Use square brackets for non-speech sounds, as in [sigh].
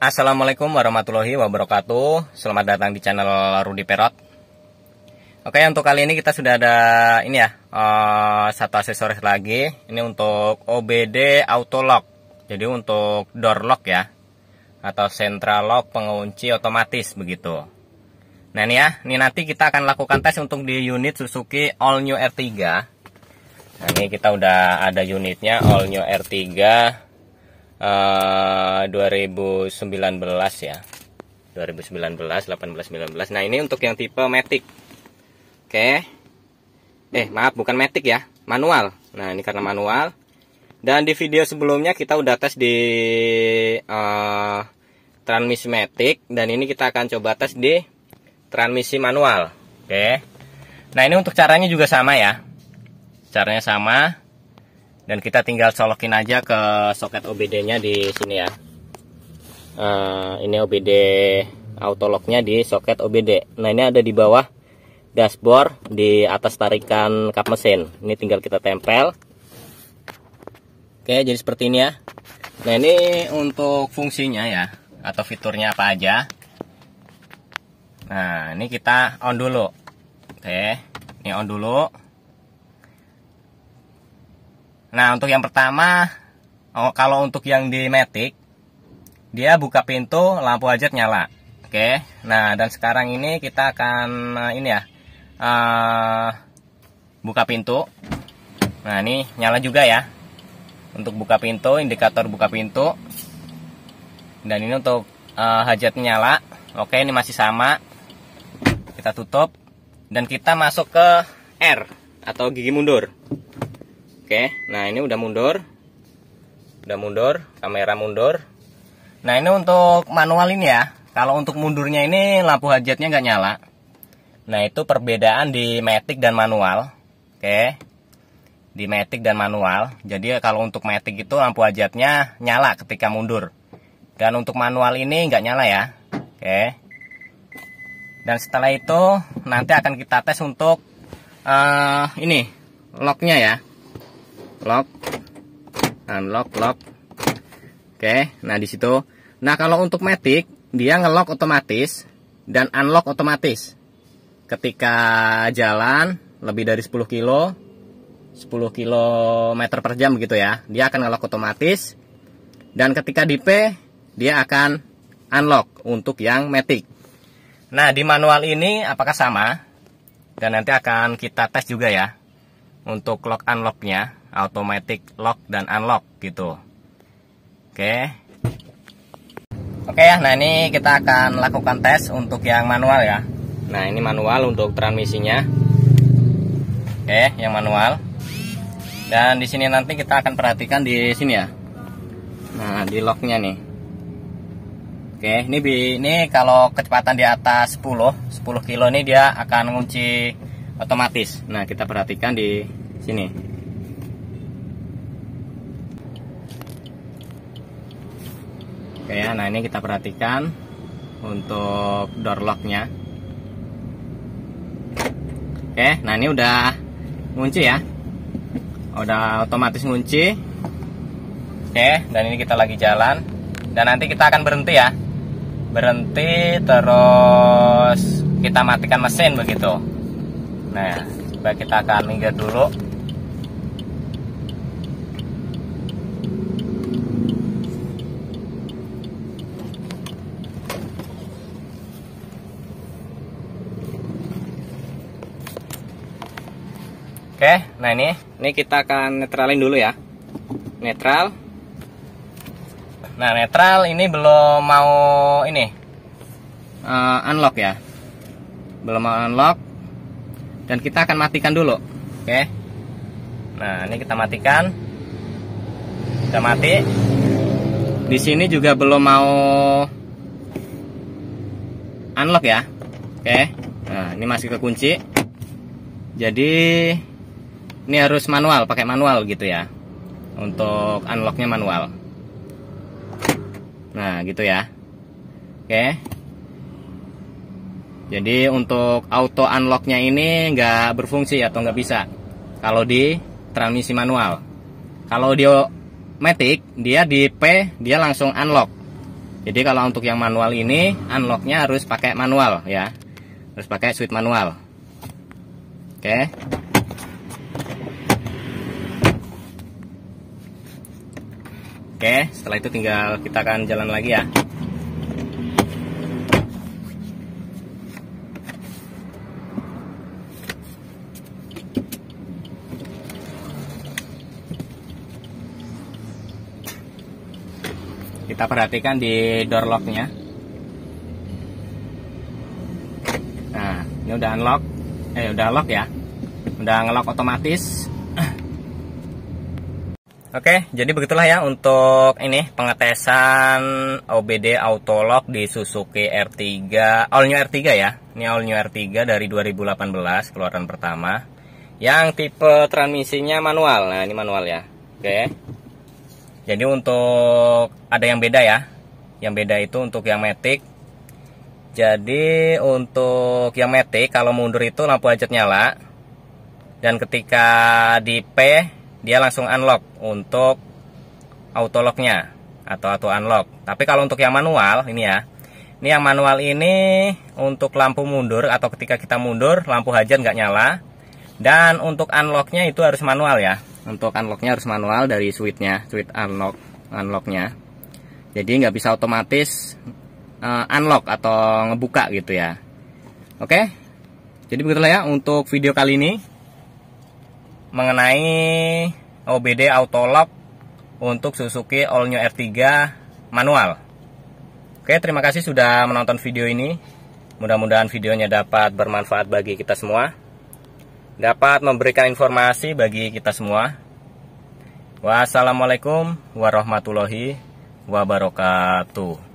Assalamualaikum warahmatullahi wabarakatuh Selamat datang di channel Rudy Perot Oke untuk kali ini kita sudah ada ini ya uh, Satu aksesoris lagi Ini untuk OBD Auto Lock Jadi untuk door lock ya Atau central lock pengunci otomatis begitu Nah ini ya Ini nanti kita akan lakukan tes untuk di unit Suzuki All New R3 Nah ini kita udah ada unitnya All New R3 2019 eh, ya 2019 18 19 nah ini untuk yang tipe matic oke okay. eh maaf bukan matic ya manual nah ini karena manual dan di video sebelumnya kita udah tes di uh, transmisi matic dan ini kita akan coba tes di transmisi manual oke okay. nah ini untuk caranya juga sama ya caranya sama dan kita tinggal colokin aja ke soket OBD nya di sini ya uh, ini OBD auto nya di soket OBD nah ini ada di bawah dashboard di atas tarikan kap mesin ini tinggal kita tempel oke jadi seperti ini ya nah ini untuk fungsinya ya atau fiturnya apa aja nah ini kita on dulu oke ini on dulu Nah, untuk yang pertama, oh, kalau untuk yang di Matic, dia buka pintu, lampu hajat nyala. Oke. Nah, dan sekarang ini kita akan eh, ini ya. Uh, buka pintu. Nah, ini nyala juga ya. Untuk buka pintu, indikator buka pintu. Dan ini untuk uh, hajat nyala. Oke, ini masih sama. Kita tutup dan kita masuk ke R atau gigi mundur. Oke, nah ini udah mundur. Udah mundur, kamera mundur. Nah, ini untuk manual ini ya. Kalau untuk mundurnya ini lampu hajatnya nggak nyala. Nah, itu perbedaan di Matic dan manual. Oke. Di Matic dan manual. Jadi kalau untuk Matic itu lampu hajatnya nyala ketika mundur. Dan untuk manual ini nggak nyala ya. Oke. Dan setelah itu nanti akan kita tes untuk uh, ini locknya ya lock unlock lock oke nah di situ nah kalau untuk matic dia ngelock otomatis dan unlock otomatis ketika jalan lebih dari 10 kilo 10 km per jam begitu ya dia akan ngelock otomatis dan ketika di P dia akan unlock untuk yang matic nah di manual ini apakah sama dan nanti akan kita tes juga ya untuk lock unlocknya automatic lock dan unlock gitu oke oke ya nah ini kita akan lakukan tes untuk yang manual ya nah ini manual untuk transmisinya oke yang manual dan di sini nanti kita akan perhatikan di sini ya nah di locknya nih oke ini ini kalau kecepatan di atas 10 10 kilo ini dia akan ngunci otomatis. Nah, kita perhatikan di sini. Oke ya, nah ini kita perhatikan untuk door locknya. Oke, nah ini udah ngunci ya. Udah otomatis ngunci. Oke, dan ini kita lagi jalan. Dan nanti kita akan berhenti ya. Berhenti terus kita matikan mesin begitu nah coba kita akan minggir dulu Oke, nah ini, ini kita akan netralin dulu ya. Netral. Nah, netral ini belum mau ini uh, unlock ya. Belum mau unlock dan kita akan matikan dulu oke nah ini kita matikan kita mati di sini juga belum mau unlock ya oke nah ini masih kekunci jadi ini harus manual pakai manual gitu ya untuk unlocknya manual nah gitu ya oke jadi untuk auto unlocknya ini nggak berfungsi atau nggak bisa kalau di transmisi manual. Kalau di matic dia di P dia langsung unlock. Jadi kalau untuk yang manual ini unlocknya harus pakai manual ya, harus pakai switch manual. Oke. Oke, setelah itu tinggal kita akan jalan lagi ya. kita perhatikan di door locknya nah ini udah unlock eh udah lock ya udah ngelock otomatis [clears throat] Oke, jadi begitulah ya untuk ini pengetesan OBD Auto Lock di Suzuki R3 All New R3 ya. Ini All New R3 dari 2018 keluaran pertama. Yang tipe transmisinya manual. Nah, ini manual ya. Oke. Jadi untuk ada yang beda ya yang beda itu untuk yang metik. jadi untuk yang metik, kalau mundur itu lampu hajat nyala dan ketika di P dia langsung unlock untuk auto locknya atau auto unlock tapi kalau untuk yang manual ini ya ini yang manual ini untuk lampu mundur atau ketika kita mundur lampu hajat nggak nyala dan untuk unlocknya itu harus manual ya untuk unlocknya harus manual dari switchnya switch unlock unlocknya jadi nggak bisa otomatis uh, unlock atau ngebuka gitu ya oke jadi begitulah ya untuk video kali ini mengenai OBD auto lock untuk Suzuki All New R3 manual oke terima kasih sudah menonton video ini mudah-mudahan videonya dapat bermanfaat bagi kita semua dapat memberikan informasi bagi kita semua Wassalamualaikum warahmatullahi wabarakatuh.